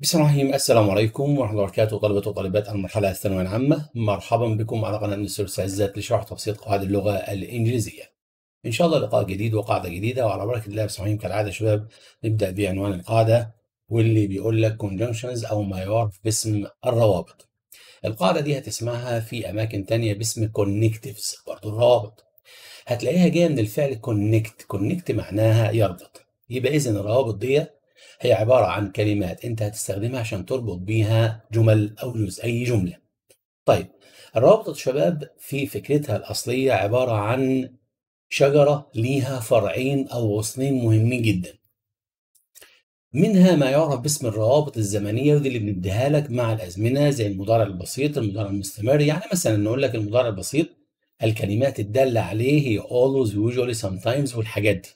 بسم الله الرحمن الرحيم السلام عليكم ورحمة الله وبركاته طلبة وطالبات المرحلة الثانوية العامة مرحبا بكم على قناة مستر سعزات لشرح تبسيط قواعد اللغة الإنجليزية إن شاء الله لقاء جديد وقاعدة جديدة وعلى بركة الله بسم الله كالعادة شباب نبدأ بعنوان القاعدة واللي بيقول لك conjunctions أو ما يعرف باسم الروابط القاعدة دي هتسمعها في أماكن تانية باسم connectives برضه الروابط هتلاقيها جاية من الفعل connect connect معناها يربط يبقى إذن الروابط ديت هي عبارة عن كلمات أنت هتستخدمها عشان تربط بيها جمل أو جزء أي جملة. طيب الروابط شباب في فكرتها الأصلية عبارة عن شجرة ليها فرعين أو غصنين مهمين جدا. منها ما يعرف باسم الروابط الزمنيه ودي اللي بنديها لك مع الازمنه زي المضارع البسيط المضارع المستمر يعني مثلا نقول لك المضارع البسيط الكلمات الداله عليه هي always usually sometimes والحاجات دي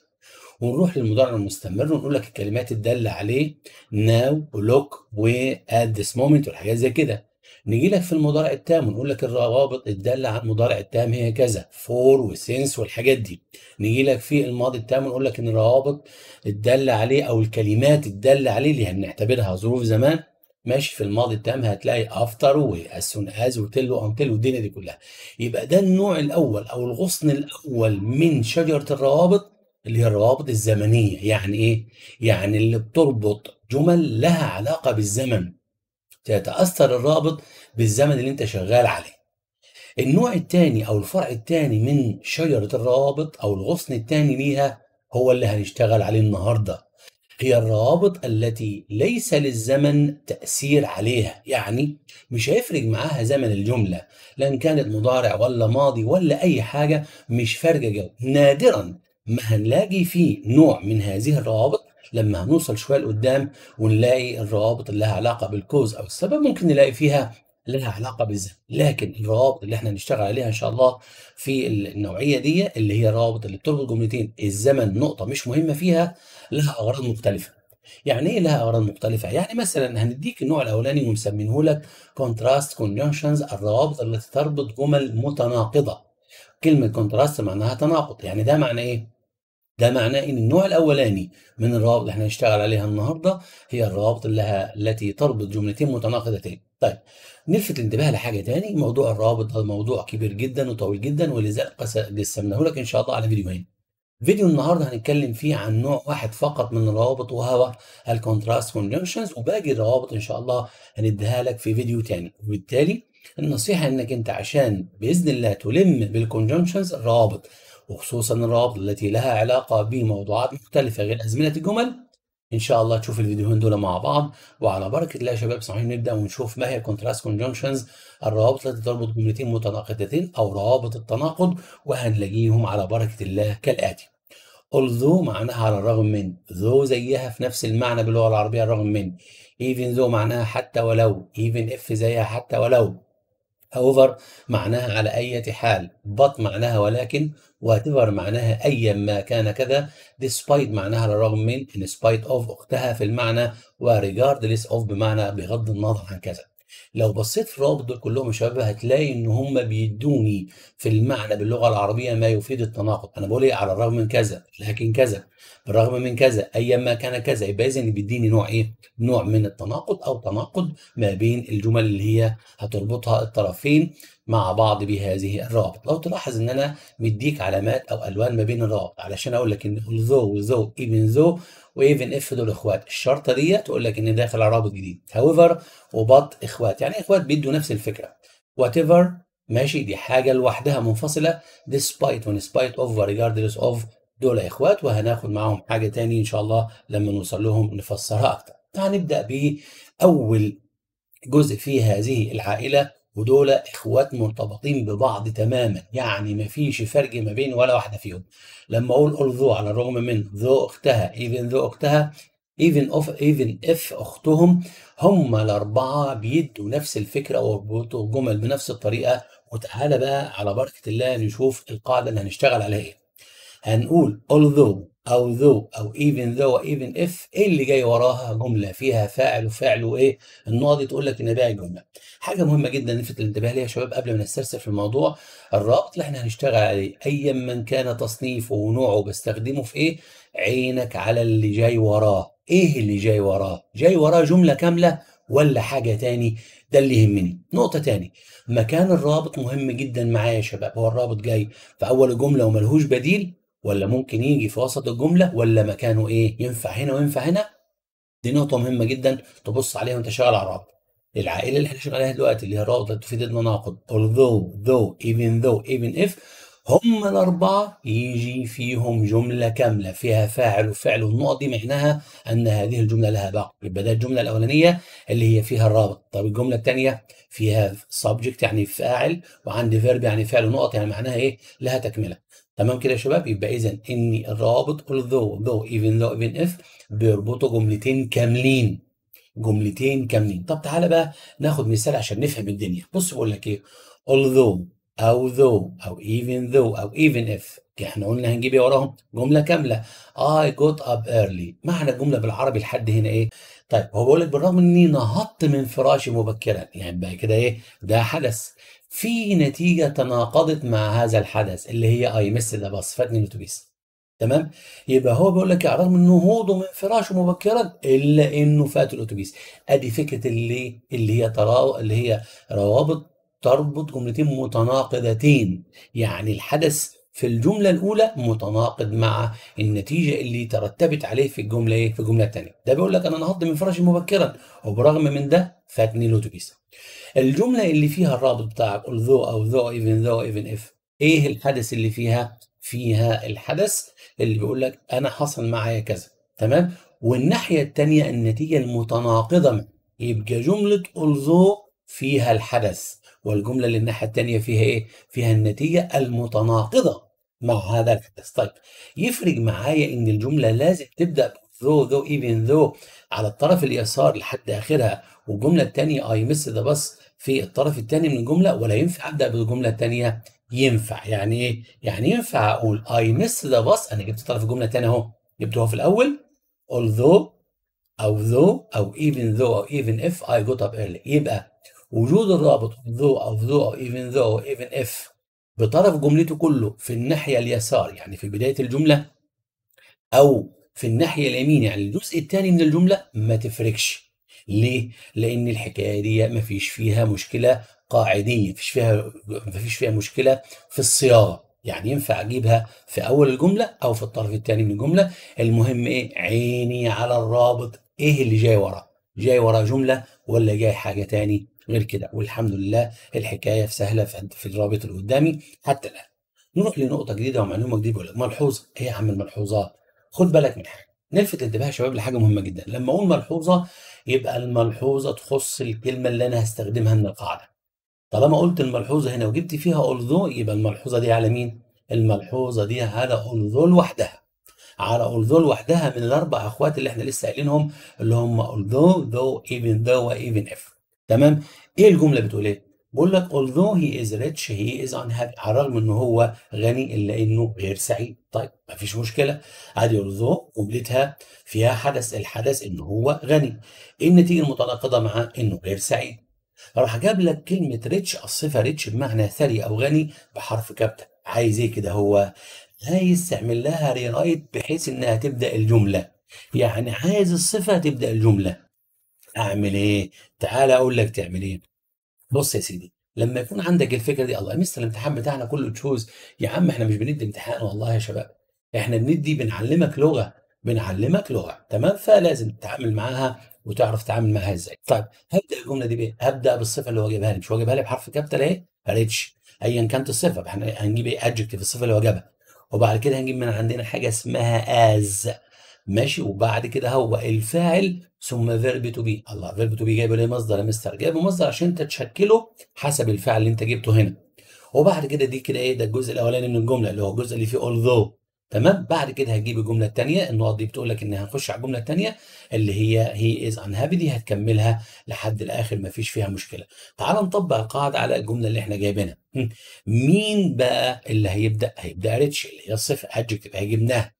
ونروح للمضارع المستمر ونقول لك الكلمات الدالة عليه ناو ولوك وات ذس مومنت والحاجات زي كده نيجي لك في المضارع التام ونقول لك الروابط الدالة على المضارع التام هي كذا فور وسينس والحاجات دي نيجي لك في الماضي التام ونقول لك ان الروابط الدالة عليه او الكلمات الدالة عليه اللي هنعتبرها ظروف زمان ماشي في الماضي التام هتلاقي افتر واز سون از وتل انتل والدنيا دي كلها يبقى ده النوع الاول او الغصن الاول من شجره الروابط اللي هي الروابط الزمنية يعني إيه؟ يعني اللي بتربط جمل لها علاقة بالزمن تتأثر الرابط بالزمن اللي أنت شغال عليه النوع الثاني أو الفرع الثاني من شجرة الروابط أو الغصن الثاني ليها هو اللي هنشتغل عليه النهارده هي الروابط التي ليس للزمن تأثير عليها يعني مش هيفرق معاها زمن الجملة لأن كانت مضارع ولا ماضي ولا أي حاجة مش فارقة جو نادرا ما هنلاقي فيه نوع من هذه الروابط لما هنوصل شويه لقدام ونلاقي الروابط اللي لها علاقه بالكوز او السبب ممكن نلاقي فيها لها علاقه بالذات لكن الروابط اللي احنا هنشتغل عليها ان شاء الله في النوعيه دي اللي هي الروابط اللي بتربط جملتين الزمن نقطه مش مهمه فيها لها اغراض مختلفه يعني ايه لها اغراض مختلفه يعني مثلا هنديك النوع الاولاني ومسمينه لك كونتراست كونجنشنز الروابط التي تربط جمل متناقضه كلمه كونتراست معناها تناقض يعني ده معنى ايه ده معناه ان النوع الاولاني من الروابط اللي احنا هنشتغل عليها النهارده هي الروابط اللي التي تربط جملتين متناقضتين. طيب نلفت الانتباه لحاجه تاني موضوع الروابط ده موضوع كبير جدا وطويل جدا ولذلك قسمناه لك ان شاء الله على فيديوهين. فيديو النهارده هنتكلم فيه عن نوع واحد فقط من الروابط وهو الكونتراست كونجنكشنز وباقي الروابط ان شاء الله هنديها لك في فيديو تاني وبالتالي النصيحه انك انت عشان باذن الله تلم بالكونجنكشنز الروابط وخصوصا الروابط التي لها علاقة بموضوعات مختلفة غير أزمنة الجمل ان شاء الله تشوف الفيديوهين دول مع بعض وعلى بركه الله يا شباب صحيح نبدا ونشوف ما هي كونتراست Conjunctions الروابط التي تربط جملتين متناقضتين او روابط التناقض وهنلاقيهم على بركه الله كالاتي although معناها على الرغم من though زيها في نفس المعنى باللغه العربيه الرغم من even though معناها حتى ولو even if زيها حتى ولو however معناها على أي حال بط معناها ولكن whatever معناها أيا ما كان كذا despite معناها على الرغم من in spite of أختها في المعنى و of بمعنى بغض النظر عن كذا لو بصيت في الروابط دول كلهم يا شباب هتلاقي ان هم بيدوني في المعنى باللغه العربيه ما يفيد التناقض انا بقول ايه على الرغم من كذا لكن كذا بالرغم من كذا ايا ما كان كذا يبقى اذا بيديني نوع ايه نوع من التناقض او تناقض ما بين الجمل اللي هي هتربطها الطرفين مع بعض بهذه الروابط لو تلاحظ ان انا مديك علامات او الوان ما بين الروابط علشان اقول لك ان ذو وذو ايفن ذو وايفن اف دول اخوات الشرطه دي تقول لك ان داخل على رابط جديد هاويفر وبط اخوات يعني اخوات بيدوا نفس الفكره وات ايفر ماشي دي حاجه لوحدها منفصله ديسبايت ون سبايت اوف ريجاردلس اوف دول اخوات وهناخد معاهم حاجه تاني ان شاء الله لما نوصل لهم نفسرها اكتر نبدا باول جزء في هذه العائله ودول اخوات مرتبطين ببعض تماما يعني مفيش فرق ما بين ولا واحده فيهم لما اقول all ذو على الرغم من ذو اختها ايفن ذو اختها ايفن اوف ايفن اف اختهم هم الاربعه بيدوا نفس الفكره وبيربطوا الجمل بنفس الطريقه وتعالى بقى على بركه الله نشوف القاعده اللي هنشتغل عليها ايه هنقول although أو ذو أو ايفن ذو ايفن اف إيه اللي جاي وراها جملة فيها فاعل وفعل وإيه النقط دي تقول لك ان نبيع الجملة حاجة مهمة جدا نلفت الانتباه ليها يا شباب قبل ما نسترسل في الموضوع الرابط اللي احنا هنشتغل عليه أيا من كان تصنيفه ونوعه بستخدمه في إيه عينك على اللي جاي وراه إيه اللي جاي وراه جاي وراه جملة كاملة ولا حاجة تاني ده اللي يهمني نقطة تاني مكان الرابط مهم جدا معايا يا شباب هو الرابط جاي في أول جملة وملهوش بديل ولا ممكن يجي في وسط الجمله ولا مكانه ايه ينفع هنا وينفع هنا دي نقطه مهمه جدا تبص عليها وانت شغال على الرابط العائله اللي احنا شغالين عليها دلوقتي اللي هي الرابطه تفيد المناقض although though even though even if هم الأربعة يجي فيهم جملة كاملة فيها فاعل وفعل والنقط دي معناها أن هذه الجملة لها باق يبقى ده الجملة الأولانية اللي هي فيها الرابط طب الجملة الثانية فيها subject يعني فاعل وعندي verb يعني فعل ونقط يعني معناها إيه لها تكملة تمام كده يا شباب يبقى اذا ان الروابط although though even though even if بيربطوا جملتين كاملين جملتين كاملين طب تعالى بقى ناخد مثال عشان نفهم الدنيا بص بقول لك ايه although او though او even though او even if احنا قلنا هنجيب ايه وراهم جمله كامله I got up early معنى الجمله بالعربي لحد هنا ايه طيب هو بيقول لك بالرغم اني نهضت من فراشي مبكرا يعني بقى كده ايه ده حدث في نتيجة تناقضت مع هذا الحدث اللي هي اي مس ذا باص فاتني الاتوبيس تمام يبقى هو بيقول لك على الرغم من نهوضه من فراشه مبكرا الا انه فات الاتوبيس ادي فكره اللي اللي هي تراو اللي هي روابط تربط جملتين متناقضتين يعني الحدث في الجملة الأولى متناقض مع النتيجة اللي ترتبت عليه في الجملة إيه؟ في الجملة الثانية ده بيقول لك أنا نهضت من فراشي مبكرا وبرغم من ده فاتني الأتوبيس الجملة اللي فيها الرابط بتاع ذو أو ذو إيفن ذو إيفن إف، إيه الحدث اللي فيها؟ فيها الحدث اللي بيقول لك أنا حصل معايا كذا تمام والناحية الثانية النتيجة المتناقضة يبقى جملة ألزو فيها الحدث والجمله اللي الناحيه الثانيه فيها ايه؟ فيها النتيجه المتناقضه مع هذا الحدث. طيب يفرق معايا ان الجمله لازم تبدا ذو ذو ايفن ذو على الطرف اليسار لحد اخرها والجمله الثانيه اي مس ذا بس في الطرف الثاني من الجمله ولا ينفع ابدا بالجمله الثانيه؟ ينفع يعني ايه؟ يعني ينفع اقول اي مس ذا بس انا جبت طرف الجمله الثانيه اهو جبته في الاول although او though او even though او even if I got up early يبقى وجود الرابط though أو though أو even though even if بطرف جملته كله في الناحية اليسار يعني في بداية الجملة أو في الناحية اليمين يعني الجزء الثاني من الجملة ما تفرقش ليه؟ لأن الحكاية دي ما فيش فيها مشكلة قاعدية فيش فيها ما فيش فيها مشكلة في الصياغة يعني ينفع اجيبها في اول الجمله او في الطرف الثاني من الجمله المهم ايه عيني على الرابط ايه اللي جاي وراه جاي وراه جمله ولا جاي حاجه تاني غير كده والحمد لله الحكايه في سهله في الرابط اللي قدامي حتى الان نروح لنقطه جديده ومعلومه جديده بقول لك ملحوظه ايه يا عم الملحوظات خد بالك من حاجه نلفت انتباه يا شباب لحاجه مهمه جدا لما اقول ملحوظه يبقى الملحوظه تخص الكلمه اللي انا هستخدمها من القاعده طالما قلت الملحوظه هنا وجبت فيها اولذو يبقى الملحوظه دي على مين الملحوظه دي على اولذو لوحدها على اولذو لوحدها من الاربع اخوات اللي احنا لسه قايلينهم اللي هم اولذو ذو ايفن ذو وايفن اف تمام ايه الجمله بتقول ايه بقول لك although he is rich he is unhappy على الرغم ان هو غني الا انه غير سعيد طيب مفيش مشكله عادي although جملتها فيها حدث الحدث ان هو غني إيه النتيجه المتناقضه مع انه غير سعيد راح جاب لك كلمه ريتش الصفه ريتش بمعنى ثري او غني بحرف كابيتال عايز ايه كده هو عايز تعمل لها ريرايت بحيث انها تبدا الجمله يعني عايز الصفه تبدا الجمله اعمل ايه تعالى اقول لك تعمل ايه بص يا سيدي لما يكون عندك الفكره دي الله مستر الامتحان بتاعنا كله تشوز يا عم احنا مش بندي امتحان والله يا شباب احنا بندي بنعلمك لغه بنعلمك لغه تمام فلازم تتعامل معاها وتعرف تتعامل معاها ازاي طيب هبدا الجمله دي بايه هبدا بالصفه اللي هو جايبها لي مش هو جايبها لي بحرف كابيتال ايه ريتش ايا كانت الصفه احنا هنجيب ايه ادجكتيف الصفه اللي هو وبعد كده هنجيب من عندنا حاجه اسمها از ماشي وبعد كده هو الفاعل ثم فيرب تو بي الله فيرب تو بي جايبه ليه مصدر يا مستر جايبه مصدر عشان انت تشكله حسب الفعل اللي انت جبته هنا وبعد كده دي كده ايه ده الجزء الاولاني من الجمله اللي هو الجزء اللي فيه although تمام بعد كده هتجيب الجمله الثانيه النقط دي بتقول لك ان هنخش على الجمله الثانيه اللي هي هي از unhappy دي هتكملها لحد الاخر ما فيش فيها مشكله تعال نطبق القاعده على الجمله اللي احنا جايبينها مين بقى اللي هيبدا هيبدا ريتش اللي هي الصفه ادجكتيف هيجبناها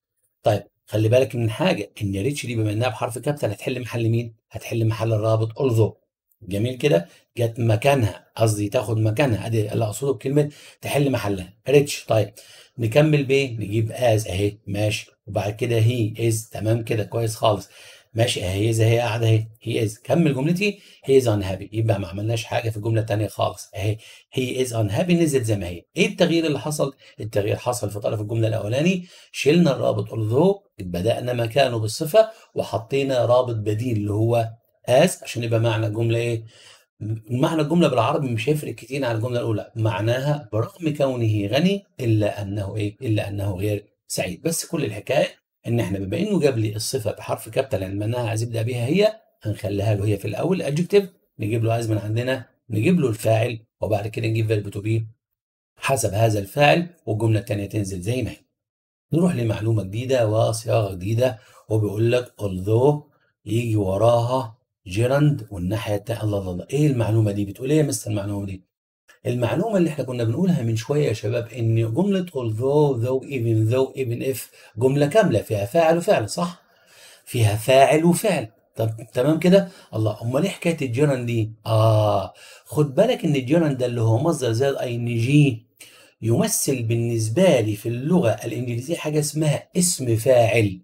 طيب خلي بالك من حاجه ان ريتش دي بما انها بحرف كابيتال هتحل محل مين؟ هتحل محل الرابط اولذو جميل كده جت مكانها قصدي تاخد مكانها ادي اللي اقصده بكلمه تحل محلها ريتش طيب نكمل بيه نجيب از اهي ماشي وبعد كده هي از تمام كده كويس خالص ماشي هي از هي قاعده اهي هي از كمل جملتي هي از ان هابي يبقى ما عملناش حاجه في الجمله الثانيه خالص اهي هي از ان هابي نزلت زي ما هي ايه التغيير اللي حصل التغيير حصل في طرف الجمله الاولاني شلنا الرابط although بدانا مكانه بالصفه وحطينا رابط بديل اللي هو از عشان يبقى معنى الجمله ايه معنى الجمله بالعربي مش هيفرق كتير عن الجمله الاولى معناها برغم كونه غني الا انه ايه الا انه غير سعيد بس كل الحكايه ان احنا بما انه جاب لي الصفه بحرف كابيتال لما انها عايز يبدا بيها هي هنخليها له هي في الاول ادجكتيف نجيب له عايز من عندنا نجيب له الفاعل وبعد كده نجيب فيرب تو بي حسب هذا الفاعل والجمله الثانيه تنزل زي ما هي. نروح لمعلومه جديده وصياغه جديده وبيقول لك although يجي وراها جيراند والناحيه الثانيه الله الله ايه المعلومه دي بتقول ايه يا مستر المعلومه دي؟ المعلومة اللي احنا كنا بنقولها من شوية يا شباب إن جملة although though even though even if جملة كاملة فيها فاعل وفعل صح؟ فيها فاعل وفعل طب تمام كده؟ الله أمال إيه حكاية الجيران دي؟ آه خد بالك إن الجيران ده اللي هو مصدر زي اي إن جي يمثل بالنسبة لي في اللغة الإنجليزية حاجة اسمها اسم فاعل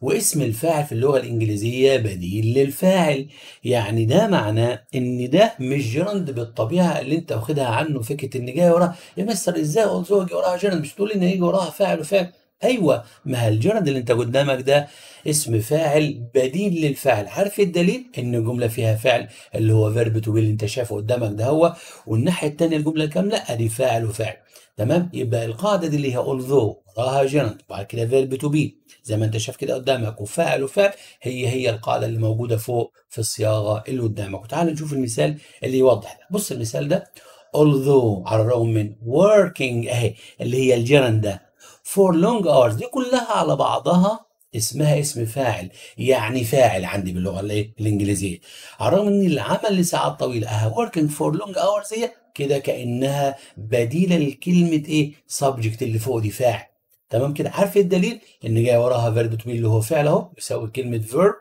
واسم الفاعل في اللغة الإنجليزية بديل للفاعل يعني ده معناه إن ده مش جيراند بالطبيعة اللي أنت واخدها عنه فكرة إن جاي وراها يا مستر إزاي أنظر وراها جيراند مش تقول إن هيجي وراها فاعل وفاعل ايوه ما الجرد اللي انت قدامك ده اسم فاعل بديل للفعل عارف الدليل ان الجمله فيها فعل اللي هو فيرب تو اللي انت شايفه قدامك ده هو والناحيه الثانيه الجمله كامله ادي فاعل وفعل تمام يبقى القاعده دي اللي هي اولذو وراها جرد وبعد كده فيرب تو بي زي ما انت شايف كده قدامك وفاعل وفعل هي هي القاعده اللي موجوده فوق في الصياغه اللي قدامك وتعال نشوف المثال اللي يوضح ده بص المثال ده although على الرغم من working اهي اللي هي الجرن ده for long hours دي كلها على بعضها اسمها اسم فاعل يعني فاعل عندي باللغه الايه الانجليزيه على الرغم ان العمل لساعات طويله وركينج فور لونج اورز هي كده كانها بديله لكلمه ايه سبجكت اللي فوق دي فاعل تمام كده عارف إيه الدليل ان جاي وراها فيرب تو اللي هو فعل اهو يساوي كلمه فيرب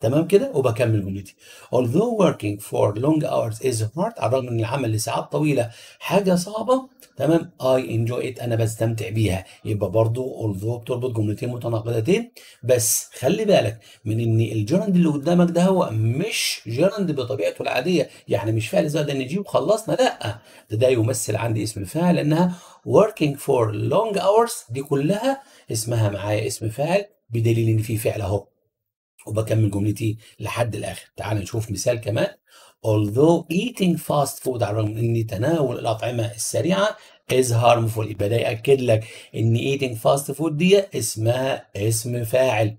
تمام كده وبكمل جملتي although working for long hours is hard على الرغم ان العمل لساعات طويله حاجه صعبه تمام اي انجوي ات انا بستمتع بيها يبقى برضو اولذو بتربط جملتين متناقضتين بس خلي بالك من ان الجرند اللي قدامك ده هو مش جرند بطبيعته العاديه يعني مش فعل زائد ان جي وخلصنا لا ده ده يمثل عندي اسم فاعل لانها working for long hours دي كلها اسمها معايا اسم فاعل بدليل ان في فعل اهو وبكمل جملتي لحد الاخر تعال نشوف مثال كمان although eating fast food على الرغم من ان تناول الاطعمه السريعه is harmful يبقى ده ياكد لك ان eating fast food دي اسمها اسم فاعل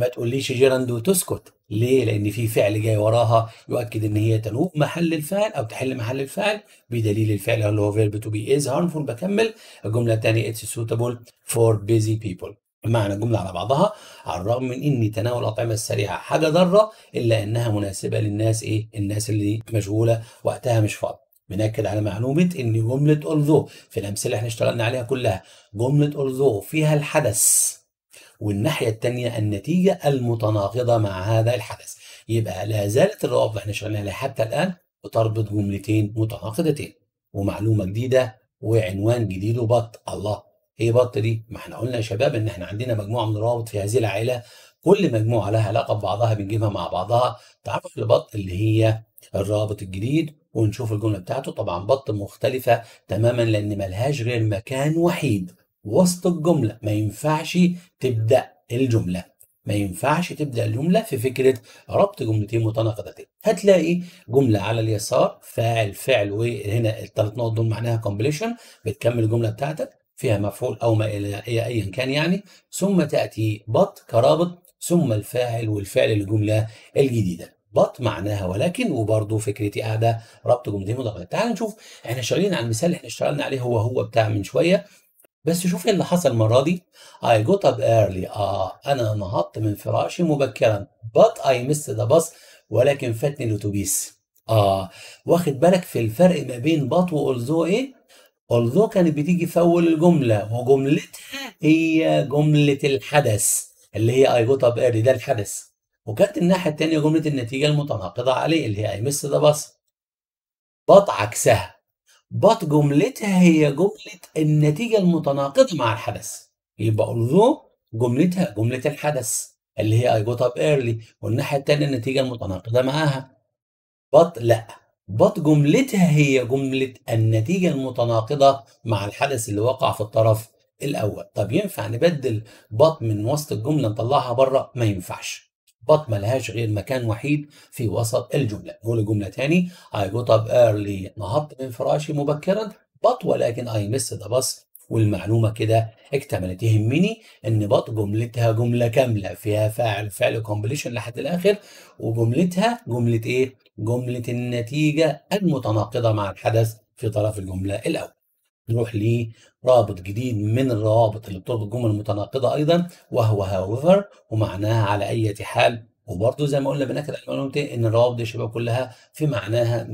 ما تقوليش جيراندو تسكت ليه؟ لأن في فعل جاي وراها يؤكد إن هي تنوب محل الفعل أو تحل محل الفعل بدليل الفعل اللي هو verb to be is harmful بكمل الجملة الثانية it's suitable for busy people معنى الجملة على بعضها على الرغم من ان تناول الأطعمة السريعة حاجة ضارة إلا أنها مناسبة للناس إيه؟ الناس اللي مشغولة وقتها مش فاضي. بنأكد على معلومة إن جملة أرزو في الأمثلة إحنا اشتغلنا عليها كلها جملة أرزو فيها الحدث والناحية التانية النتيجة المتناقضة مع هذا الحدث. يبقى لا زالت الروابط اللي احنا شغالين عليها حتى الآن بتربط جملتين متناقضتين ومعلومة جديدة وعنوان جديد وبط الله ايه بط دي؟ ما احنا قلنا يا شباب ان احنا عندنا مجموعه من الروابط في هذه العائله كل مجموعه لها علاقه ببعضها بنجيبها مع بعضها تعرف لبط اللي هي الرابط الجديد ونشوف الجمله بتاعته طبعا بط مختلفه تماما لان ملهاش غير مكان وحيد وسط الجمله ما ينفعش تبدا الجمله ما ينفعش تبدا الجمله في فكره ربط جملتين متناقضتين هتلاقي جمله على اليسار فاعل فعل وهنا الثلاث نقط دول معناها كومبليشن بتكمل الجمله بتاعتك فيها مفعول أو ما إلى أيا كان يعني ثم تأتي بط كرابط ثم الفاعل والفعل للجملة الجديدة بط معناها ولكن وبرضه فكرتي قاعدة ربط جملتين متقابلات تعال نشوف احنا شغالين على المثال اللي احنا اشتغلنا عليه هو هو بتاع من شوية بس شوف ايه اللي حصل المرة دي I got up early اه انا نهضت من فراشي مبكرا but I missed the bus ولكن فاتني الاتوبيس اه واخد بالك في الفرق ما بين بط والذو ايه اولذو كانت بتيجي في اول الجمله وجملتها هي جمله الحدث اللي هي اي جوت اب ايرلي ده الحدث وكانت الناحيه الثانيه جمله النتيجه المتناقضه عليه اللي هي اي مس ذا بس بط عكسها بط جملتها هي جمله النتيجه المتناقضه مع الحدث يبقى although جملتها جمله الحدث اللي هي اي جوت اب ايرلي والناحيه الثانيه النتيجه المتناقضه معاها بط لا بط جملتها هي جملة النتيجة المتناقضة مع الحدث اللي وقع في الطرف الأول طب ينفع نبدل بط من وسط الجملة نطلعها بره ما ينفعش بط ملهاش غير مكان وحيد في وسط الجملة نقول الجملة تاني I got up early نهضت من فراشي مبكرا بط ولكن I missed the bus والمعلومة كده اكتملت يهمني ان بط جملتها جملة كاملة فيها فاعل فعل كومبليشن لحد الاخر وجملتها جملة ايه جملة النتيجة المتناقضة مع الحدث في طرف الجملة الأول نروح لرابط جديد من الروابط اللي بتربط الجمل المتناقضة أيضا وهو however ومعناها على أي حال وبرضه زي ما قلنا بناكد المعلومة إن الروابط دي شباب كلها في معناها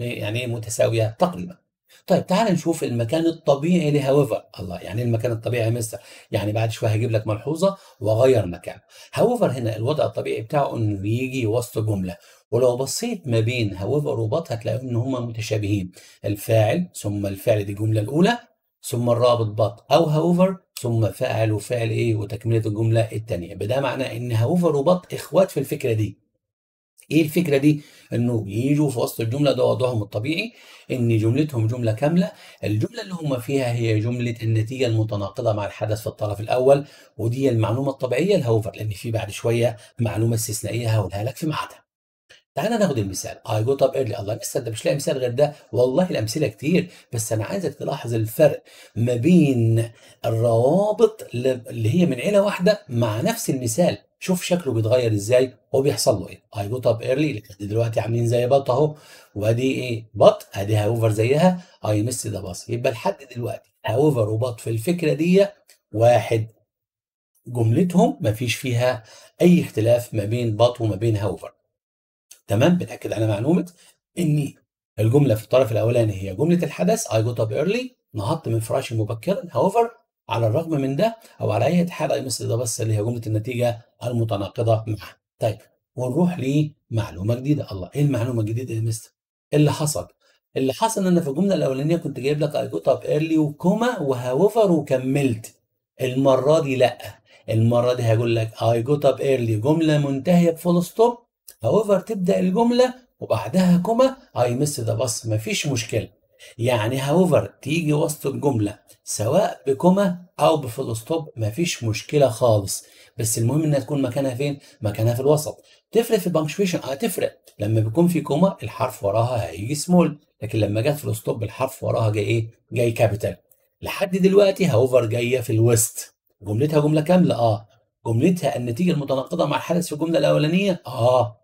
يعني متساوية تقريبا طيب تعال نشوف المكان الطبيعي لهاويفر الله يعني ايه المكان الطبيعي مستر يعني بعد شويه هجيب لك ملحوظه واغير مكانه هاويفر هنا الوضع الطبيعي بتاعه انه بيجي وسط جمله ولو بصيت ما بين هاويفر وبط هتلاقيهم ان هم متشابهين الفاعل ثم الفعل دي الجمله الاولى ثم الرابط بط او هاوفر ثم فاعل وفاعل ايه وتكمله الجمله الثانيه بده معناه ان هاوفر وبط اخوات في الفكره دي ايه الفكره دي انه بيجوا في وسط الجمله ده وضعهم الطبيعي ان جملتهم جمله كامله الجمله اللي هم فيها هي جمله النتيجه المتناقضه مع الحدث في الطرف الاول ودي المعلومه الطبيعيه الهوفر لان في بعد شويه معلومه استثنائيه هقولها لك في معادها. تعالى ناخد المثال اي جو طب ايرلي الله لسه ده مش لاقي مثال غير ده والله الامثله كتير بس انا عايزك تلاحظ الفرق ما بين الروابط اللي هي من عيله واحده مع نفس المثال شوف شكله بيتغير ازاي وبيحصل له ايه اي جوت اب ايرلي دلوقتي عاملين زي بط اهو وادي ايه بط ادي هاوفر زيها اي مس ده باص يبقى لحد دلوقتي هاوفر وبط في الفكره دي واحد جملتهم ما فيش فيها اي اختلاف ما بين بط وما بين هاوفر تمام بناكد على معلومه ان الجمله في الطرف الاولاني هي جمله الحدث اي جوت اب ايرلي نهضت من فراشي مبكرا هاوفر على الرغم من ده او على اي حال اي مصر ده بس اللي هي جمله النتيجه المتناقضه معها. طيب ونروح لمعلومه جديده، الله ايه المعلومه الجديده يا مستر؟ اللي حصل اللي حصل ان انا في الجمله الاولانيه كنت جايب لك اي جوت اب ايرلي وكوما وهاوفر وكملت. المره دي لا المره دي هقول لك اي جوت اب ايرلي جمله منتهيه بفول ستوب هاوفر تبدا الجمله وبعدها كوما اي مس ذا بس مفيش مشكله يعني هاوفر تيجي وسط الجملة سواء بكوما أو بفول ستوب مفيش مشكلة خالص بس المهم إنها تكون مكانها فين؟ مكانها في الوسط تفرق في البنكشويشن اه تفرق لما بيكون في كوما الحرف وراها هيجي سمول لكن لما جت فول ستوب الحرف وراها جاي إيه؟ جاي كابيتال لحد دلوقتي هاوفر جاية في الوسط جملتها جملة كاملة أه جملتها النتيجة المتناقضة مع الحدث في الجملة الأولانية أه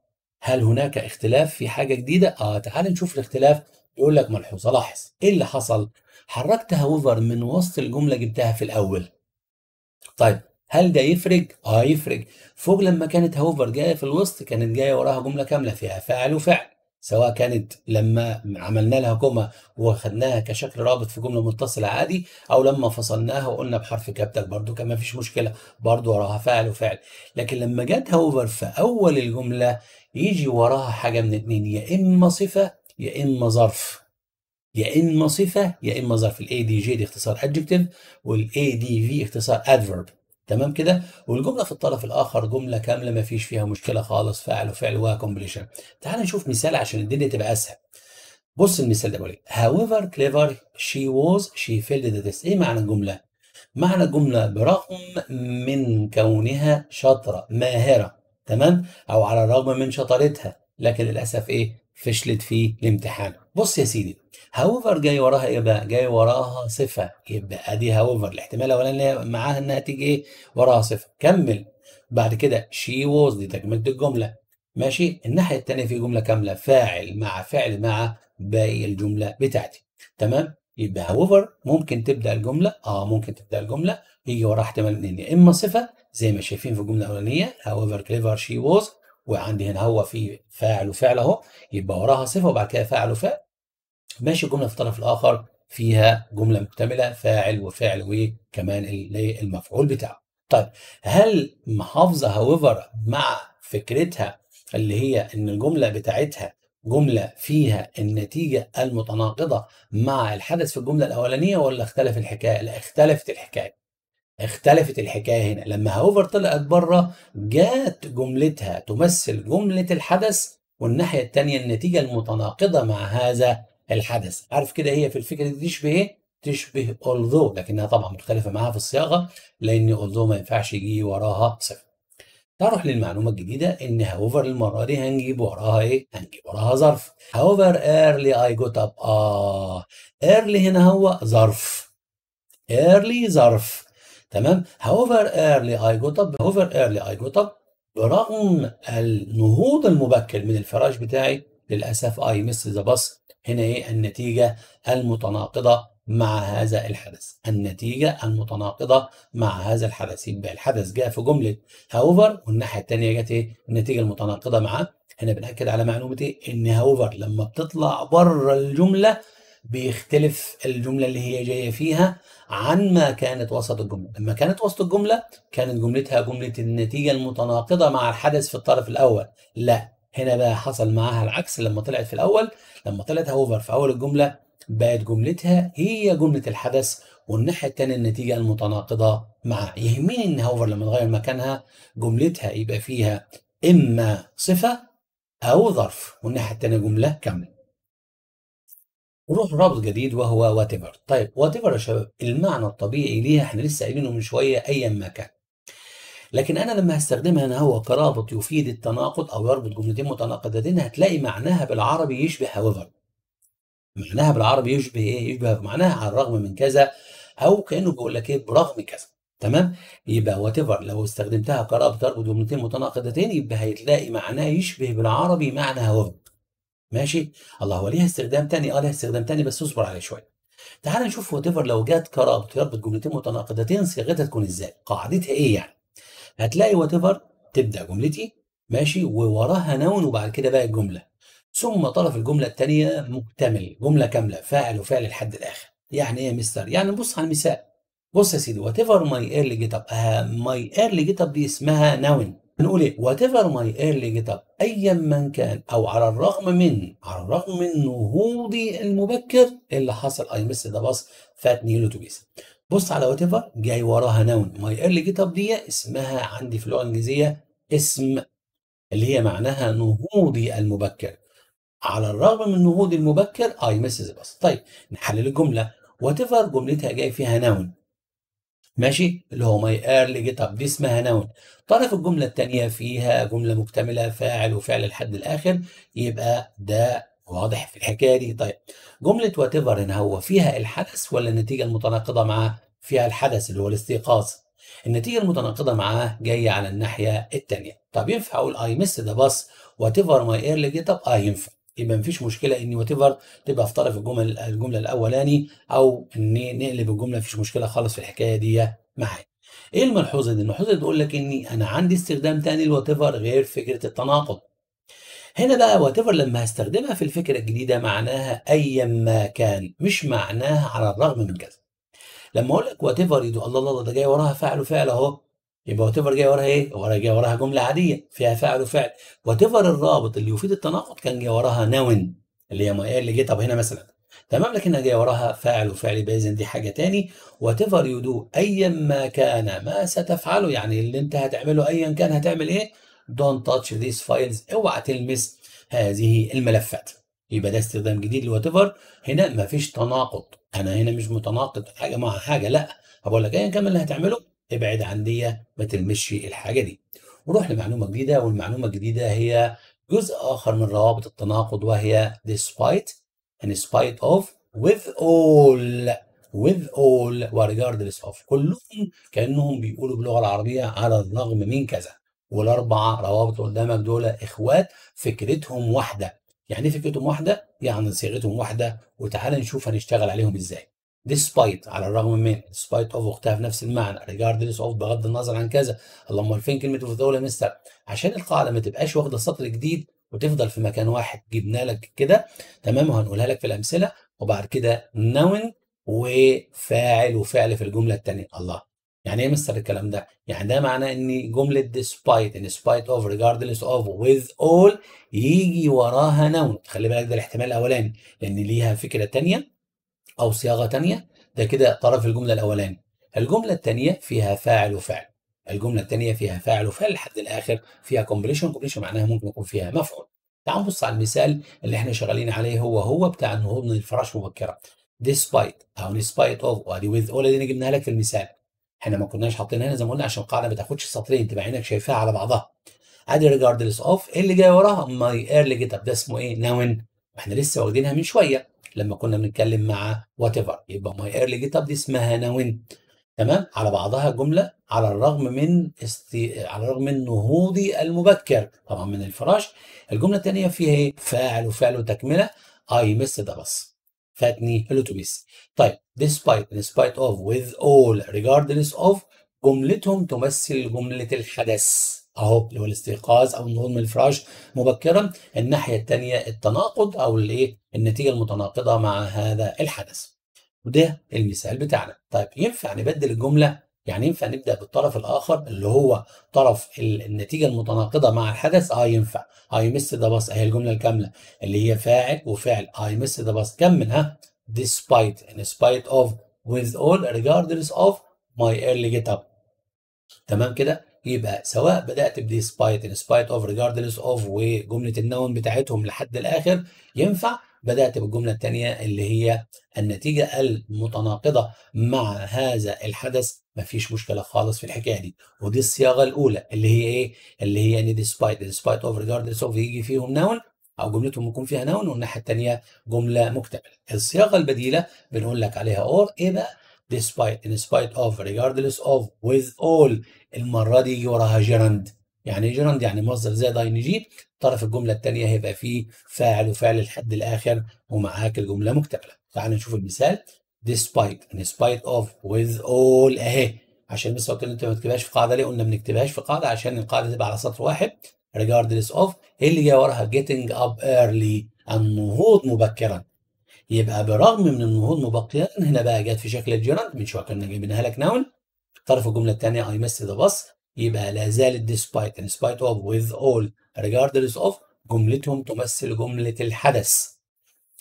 هل هناك اختلاف في حاجة جديدة؟ آه تعال نشوف الاختلاف يقول لك ملحوظه لاحظ ايه اللي حصل حركت هاوفر من وسط الجمله جبتها في الاول طيب هل ده يفرق اه يفرق فوق لما كانت هاوفر جايه في الوسط كانت جايه وراها جمله كامله فيها فعل وفعل سواء كانت لما عملنا لها كوما وخدناها كشكل رابط في جمله متصله عادي او لما فصلناها وقلنا بحرف كابتل برضو كان مفيش مشكله برضو وراها فعل وفعل لكن لما جت هوفر في اول الجمله يجي وراها حاجه من اتنين يا اما صفه يا اما ظرف يا اما صفه يا اما ظرف الاي دي جي دي اختصار ادجكتيف والاي دي في اختصار ادفيرب تمام كده والجمله في الطرف الاخر جمله كامله ما فيش فيها مشكله خالص فعل وفعل وكمبليشن تعال نشوف مثال عشان الدنيا تبقى اسهل بص المثال ده بقول لك however clever she was she فيلد ذا تيست ايه معنى الجمله معنى الجمله برغم من كونها شاطره ماهره تمام او على الرغم من شطارتها لكن للاسف ايه فشلت في الامتحان بص يا سيدي هاوفر جاي وراها ايه بقى جاي وراها صفه يبقى ادي هاوفر الاحتمال الاولاني معاها انها تيجي ايه وراها صفه كمل بعد كده شي ووز دي تكمله الجمله ماشي الناحيه الثانيه في جمله كامله فاعل مع فعل مع باقي الجمله بتاعتي تمام يبقى هاوفر ممكن تبدا الجمله اه ممكن تبدا الجمله يجي وراها احتمال ان يا اما صفه زي ما شايفين في الجمله الاولانيه هاوفر كليفر شي ووز وعندي هنا هو في فاعل وفعل اهو يبقى وراها صفه وبعد كده فاعل وفعل ماشي الجمله في الطرف الاخر فيها جمله مكتمله فاعل وفعل وكمان المفعول بتاعه طيب هل محافظه هاويفر مع فكرتها اللي هي ان الجمله بتاعتها جمله فيها النتيجه المتناقضه مع الحدث في الجمله الاولانيه ولا اختلف الحكايه لا اختلفت الحكايه اختلفت الحكايه هنا لما هوفر طلعت بره جات جملتها تمثل جمله الحدث والناحيه الثانيه النتيجه المتناقضه مع هذا الحدث عارف كده هي في الفكره دي تشبه ايه تشبه although لكنها طبعا مختلفه معاها في الصياغه لان although ما ينفعش يجي وراها صفر تروح للمعلومة الجديدة إن هاوفر المرة دي هنجيب وراها إيه؟ هنجيب وراها ظرف. هاوفر early I got up آه early هنا هو ظرف. early ظرف تمام هوفر ايرلي اي got up ايرلي اي I برغم النهوض المبكر من الفراش بتاعي للأسف اي مس ذا باص هنا ايه النتيجة المتناقضة مع هذا الحدث النتيجة المتناقضة مع هذا الحدث يبقى الحدث جاء في جملة هاوفر والناحية الثانية جت ايه النتيجة المتناقضة معاه هنا بنأكد على معلومة ايه ان هاوفر لما بتطلع بره الجملة بيختلف الجمله اللي هي جايه فيها عن ما كانت وسط الجمله لما كانت وسط الجمله كانت جملتها جمله النتيجه المتناقضه مع الحدث في الطرف الاول لا هنا بقى حصل معاها العكس لما طلعت في الاول لما طلعت هوفر في اول الجمله بقت جملتها هي جمله الحدث والناحيه الثانيه النتيجه المتناقضه مع يهمني ان هوفر لما تغير مكانها جملتها يبقى فيها اما صفه او ظرف والناحيه الثانيه جمله كامله ونروح لرابط جديد وهو وات ايفر طيب وات ايفر يا شباب المعنى الطبيعي ليها احنا لسه قايلينه من شويه ايا ما كان لكن انا لما هستخدمها انا هو كرابط يفيد التناقض او يربط جملتين متناقضتين هتلاقي معناها بالعربي يشبه however معناها بالعربي يشبه ايه يشبه معناها على الرغم من كذا او كانه بيقول لك ايه برغم كذا تمام يبقى وات ايفر لو استخدمتها كرابط تربط جملتين متناقضتين يبقى هتلاقي معناه يشبه بالعربي معنى however ماشي الله هو ليها استخدام تاني اه ليها استخدام تاني بس اصبر عليه شويه تعال نشوف وات لو جت كرابط يربط جملتين متناقضتين صياغتها تكون ازاي قاعدتها ايه يعني هتلاقي وات تبدا جملتي ماشي ووراها نون وبعد كده بقى الجمله ثم طرف الجمله الثانيه مكتمل جمله كامله فاعل وفعل لحد الاخر يعني ايه يا مستر يعني نبص على المثال بص يا سيدي وات ايفر ماي ايرلي جيت اب ماي ايرلي جيت اب دي اسمها نون هنقول ايه whatever my ماي ايرلي جيت اب ايا من كان او على الرغم من على الرغم من نهوضي المبكر اللي حصل اي مس ذا باص فاتني الاتوبيس بص على whatever جاي وراها نون ماي ايرلي جيت اب دي اسمها عندي في اللغه الانجليزيه اسم اللي هي معناها نهوضي المبكر على الرغم من نهوضي المبكر اي مس ذا باص طيب نحلل الجمله whatever جملتها جاي فيها نون ماشي اللي هو ماي ايرلي جيت اب دي اسمها نون طرف الجمله الثانيه فيها جمله مكتمله فاعل وفعل لحد الاخر يبقى ده واضح في الحكايه دي طيب جمله وات ايفر هنا هو فيها الحدث ولا النتيجه المتناقضه معاه فيها الحدث اللي هو الاستيقاظ النتيجه المتناقضه معاه جايه على الناحيه الثانيه طب ينفع اقول اي مس ده باص وات ايفر ماي ايرلي جيت اب اه ينفع يبقى مفيش مشكله ان وات ايفر تبقى في طرف الجمل الجمله الاولاني او ان نقلب الجمله مفيش مشكله خالص في الحكايه دي معايا ايه الملحوظه دي الملحوظه دي تقول لك اني انا عندي استخدام تاني لوات ايفر غير فكره التناقض هنا بقى وات ايفر لما هستخدمها في الفكره الجديده معناها ايا ما كان مش معناها على الرغم من كذا لما اقول لك وات ايفر الله الله ده جاي وراها فعل وفعل اهو يبقى وات ايفر جاي وراها ايه؟ ورا جاي وراها جمله عاديه فيها فعل وفعل وات ايفر الرابط اللي يفيد التناقض كان جاي وراها نون اللي هي اللي جه طب هنا مثلا تمام لكنها جاي وراها فاعل وفعل يبقى دي حاجه تاني وات ايفر يو دو ايا ما كان ما ستفعله يعني اللي انت هتعمله ايا كان هتعمل ايه؟ دونت تاتش ذيس فايلز اوعى تلمس هذه الملفات يبقى ده استخدام جديد لوات ايفر هنا مفيش تناقض انا هنا مش متناقض حاجه مع حاجه لا بقول لك ايا كان اللي هتعمله ابعد عن دي ما تلمسش الحاجه دي ونروح لمعلومه جديده والمعلومه الجديده هي جزء اخر من روابط التناقض وهي despite and spite of with all with all وريجاردلس of كلهم كانهم بيقولوا باللغه العربيه على الرغم من كذا والاربع روابط قدامك دول اخوات فكرتهم واحده يعني ايه فكرتهم واحده يعني صيغتهم واحده وتعالى نشوف هنشتغل عليهم ازاي despite على الرغم من despite of وقتها في نفس المعنى regardless of بغض النظر عن كذا اللهم فين كلمة overall يا مستر عشان القاعدة ما تبقاش واخدة سطر جديد وتفضل في مكان واحد جبنا لك كده تمام وهنقولها لك في الأمثلة وبعد كده noun وفاعل وفعل في الجملة الثانية الله يعني ايه مستر الكلام ده؟ يعني ده معناه ان جمله despite in spite of regardless of with all يجي وراها نون خلي بالك ده الاحتمال الاولاني لان ليها فكره ثانيه أو صياغة تانية ده كده طرف الجملة الأولاني الجملة التانية فيها فاعل وفعل الجملة التانية فيها فاعل وفعل لحد الآخر فيها كومبليشن كومبليشن معناها ممكن يكون فيها مفعول تعالوا نبص على المثال اللي احنا شغالين عليه هو هو بتاع النهوض من الفراش مبكرا despite او despite of وادي with all اللي جبناها لك في المثال احنا ما كناش حاطين هنا زي ما قلنا عشان القاعده ما تاخدش سطرين تبقى عينك شايفاها على بعضها ادي ريجاردلس اوف ايه اللي جاي وراها ماي ايرلي جيت اب ده اسمه ايه ناون احنا لسه واخدينها من شويه لما كنا بنتكلم مع وات ايفر يبقى ماي ايرلي جيت اب دي اسمها انا وانت تمام على بعضها جمله على الرغم من استي... على الرغم من نهوضي المبكر طبعا من الفراش الجمله الثانيه فيها ايه فاعل وفعل وتكمله اي مس ده بس فاتني الاوتوبيس طيب ديسبايت in اوف of اول all اوف جملتهم تمثل جمله الحدث اهو اللي هو الاستيقاظ او النهوض من الفراش مبكرا الناحيه الثانيه التناقض او الايه النتيجه المتناقضه مع هذا الحدث وده المثال بتاعنا طيب ينفع نبدل الجمله يعني ينفع نبدا بالطرف الاخر اللي هو طرف النتيجه المتناقضه مع الحدث اه ينفع اي مس ذا باس اهي الجمله الكامله اللي هي فاعل وفعل اي مس ذا باس كمل ها despite in spite of with all regardless of my early get up تمام كده يبقى سواء بدات بديسبايت سبايت اوف ريجاردلس اوف وجمله النون بتاعتهم لحد الاخر ينفع بدات بالجمله الثانيه اللي هي النتيجه المتناقضه مع هذا الحدث مفيش مشكله خالص في الحكايه دي ودي الصياغه الاولى اللي هي ايه اللي هي ان ديسبايت سبايت اوف ريجاردلس اوف يجي فيهم نون او جملتهم يكون فيها نون والناحيه الثانيه جمله مكتمله الصياغه البديله بنقول لك عليها اور ايه بقى despite in spite of regardless of with all المره دي يجي وراها جيرند يعني ايه gerund يعني مصدر زائد ان جي طرف الجمله الثانيه هيبقى فيه فاعل وفعل الحد الاخر ومعاك الجمله مكتمله تعال نشوف المثال despite in spite of with all اهي عشان بس قلت انت ما تكتبهاش في قاعده ليه قلنا ما بنكتبهاش في قاعده عشان القاعده تبقى على سطر واحد regardless of اللي جاي وراها getting up early النهوض مبكرا يبقى برغم من النهوض مبقيا هنا بقى جت في شكل الجيران من شويه كنا جايبينها لك ناون طرف الجمله الثانيه اي مس ذا بس يبقى لا زالت ديسبايت ان سبايت اوف وذ اول ريجاردلس اوف جملتهم تمثل جمله الحدث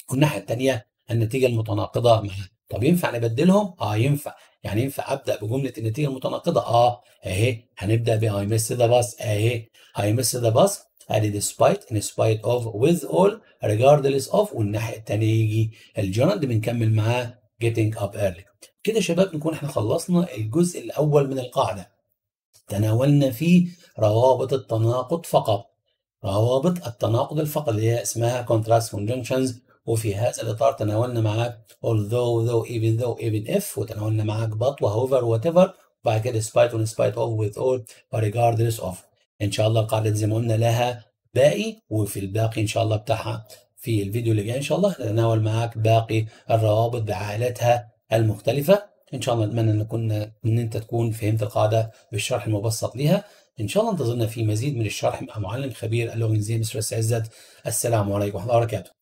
والناحيه الثانيه النتيجه المتناقضه مع طب ينفع نبدلهم؟ اه ينفع يعني ينفع ابدا بجمله النتيجه المتناقضه اه اهي هنبدا I مس ذا bus اهي اي مس ذا bus ادي despite in spite of with all regardless of والناحيه الثانيه يجي الجنرال بنكمل معاه getting up early كده يا شباب نكون احنا خلصنا الجزء الاول من القاعده تناولنا فيه روابط التناقض فقط روابط التناقض الفقط اللي هي اسمها contrast conjunctions وفي هذا الإطار تناولنا معاك although though even though even if وتناولنا معاك but وhoever whatever وبعد كده despite in spite of with all regardless of ان شاء الله القاعده دي زي ما قلنا لها باقي وفي الباقي ان شاء الله بتاعها في الفيديو اللي جاي ان شاء الله هتناول معاك باقي الروابط بعائلاتها المختلفه ان شاء الله نتمنى ان كنا ان انت تكون فهمت القاعده بالشرح المبسط ليها ان شاء الله انتظرنا في مزيد من الشرح مع معلم خبير اللغه الانجليزيه مستر عزت السلام عليكم ورحمه الله وبركاته